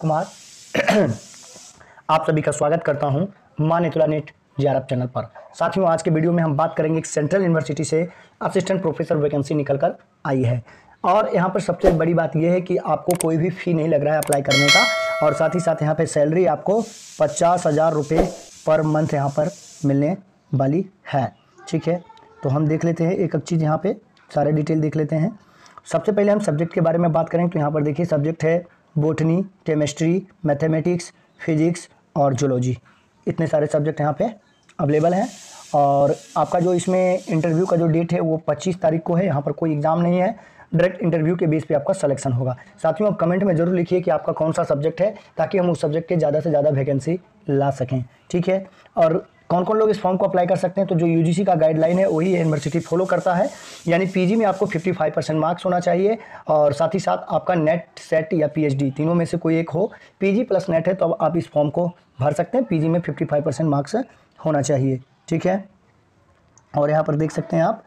कुमार आप सभी का स्वागत करता हूं मानितुला नेट जीआरएफ चैनल पर साथियों आज के वीडियो में हम बात करेंगे एक सेंट्रल यूनिवर्सिटी से असिस्टेंट प्रोफेसर वैकेंसी निकल कर आई है और यहाँ पर सबसे बड़ी बात यह है कि आपको कोई भी फी नहीं लग रहा है अप्लाई करने का और साथ ही साथ यहाँ पे सैलरी आपको पचास हज़ार रुपये पर मंथ यहाँ पर मिलने वाली है ठीक है तो हम देख लेते हैं एक एक चीज़ यहाँ पे सारे डिटेल देख लेते हैं सबसे पहले हम सब्जेक्ट के बारे में बात करें तो यहाँ पर देखिए सब्जेक्ट है बोटनी केमिस्ट्री मैथमेटिक्स फिजिक्स और जोलॉजी इतने सारे सब्जेक्ट यहाँ पे अवेलेबल हैं और आपका जो इसमें इंटरव्यू का जो डेट है वो 25 तारीख को है यहाँ पर कोई एग्ज़ाम नहीं है डायरेक्ट इंटरव्यू के बेस पे आपका सिलेक्शन होगा साथियों आप कमेंट में ज़रूर लिखिए कि आपका कौन सा सब्जेक्ट है ताकि हम उस सब्जेक्ट के ज़्यादा से ज़्यादा वैकेंसी ला सकें ठीक है और कौन कौन लोग इस फॉर्म को अप्लाई कर सकते हैं तो जो यूजीसी का गाइडलाइन है वही यूनिवर्सिटी फॉलो करता है यानी पीजी में आपको 55 परसेंट मार्क्स होना चाहिए और साथ ही साथ आपका नेट सेट या पीएचडी तीनों में से कोई एक हो पीजी प्लस नेट है तो अब आप इस फॉर्म को भर सकते हैं पी में फिफ्टी परसेंट मार्क्स होना चाहिए ठीक है और यहाँ पर देख सकते हैं आप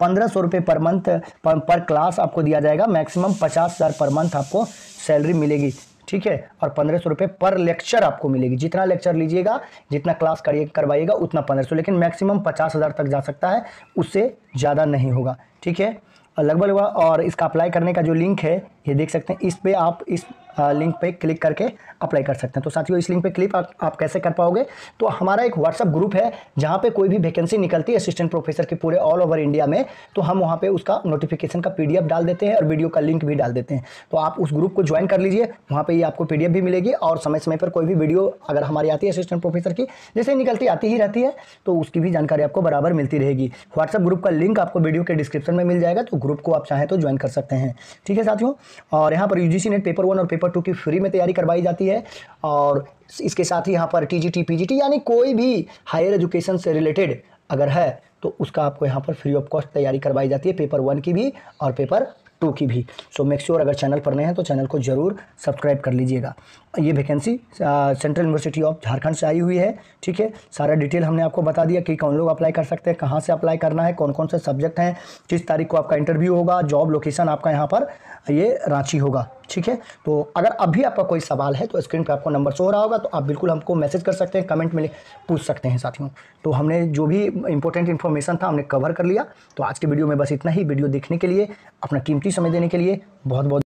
पंद्रह सौ रुपये पर मंथ पर, पर क्लास आपको दिया जाएगा मैक्सिमम पचास हज़ार पर मंथ आपको सैलरी मिलेगी ठीक है और पंद्रह सौ रुपये पर लेक्चर आपको मिलेगी जितना लेक्चर लीजिएगा जितना क्लास करिए करवाइएगा उतना पंद्रह सौ लेकिन मैक्सिमम पचास हज़ार तक जा सकता है उससे ज़्यादा नहीं होगा ठीक है लगभग और इसका अप्लाई करने का जो लिंक है ये देख सकते हैं इस पे आप इस लिंक पे क्लिक करके अप्लाई कर सकते हैं तो साथियों इस लिंक पे क्लिक आप, आप कैसे कर पाओगे तो हमारा एक व्हाट्सअप ग्रुप है जहाँ पे कोई भी वैकेंसी निकलती है असिस्टेंट प्रोफेसर की पूरे ऑल ओवर इंडिया में तो हम वहाँ पे उसका नोटिफिकेशन का पीडीएफ डाल देते हैं और वीडियो का लिंक भी डाल देते हैं तो आप उस ग्रुप को ज्वाइन कर लीजिए वहाँ पर ये आपको पी भी मिलेगी और समय समय पर कोई भी वीडियो अगर हमारी आती है असिस्टेंट प्रोफेसर की जैसे निकलती आती ही रहती है तो उसकी भी जानकारी आपको बराबर मिलती रहेगी व्हाट्सअप ग्रुप का लिंक आपको वीडियो के डिस्क्रिप्शन में मिल जाएगा तो ग्रुप को आप चाहें तो ज्वाइन कर सकते हैं ठीक है साथियों और यहाँ पर यू नेट पेपर वन और पेपर टू की फ्री में तैयारी करवाई जाती है और इसके साथ ही यहाँ पर टी जी टी यानी कोई भी हायर एजुकेशन से रिलेटेड अगर है तो उसका आपको यहाँ पर फ्री ऑफ कॉस्ट तैयारी करवाई जाती है पेपर वन की भी और पेपर टू की भी सो मेक श्योर अगर चैनल पर नए हैं तो चैनल को जरूर सब्सक्राइब कर लीजिएगा ये vacancy central university of Jharkhand से आई हुई है ठीक है सारा डिटेल हमने आपको बता दिया कि कौन लोग अप्लाई कर सकते हैं कहाँ से अप्लाई करना है कौन कौन से सब्जेक्ट हैं किस तारीख को आपका इंटरव्यू होगा जॉब लोकेशन आपका यहाँ पर ये रांची होगा ठीक है तो अगर अभी आपका कोई सवाल है तो स्क्रीन पर आपको नंबर शो रहा होगा तो आप बिल्कुल हमको मैसेज कर सकते हैं कमेंट में पूछ सकते हैं साथियों तो हमने जो भी इंपॉर्टेंट इन्फॉर्मेशन था हमने कवर कर लिया तो आज के वीडियो में बस इतना ही वीडियो देखने के लिए अपना कीमती समय देने के लिए बहुत बहुत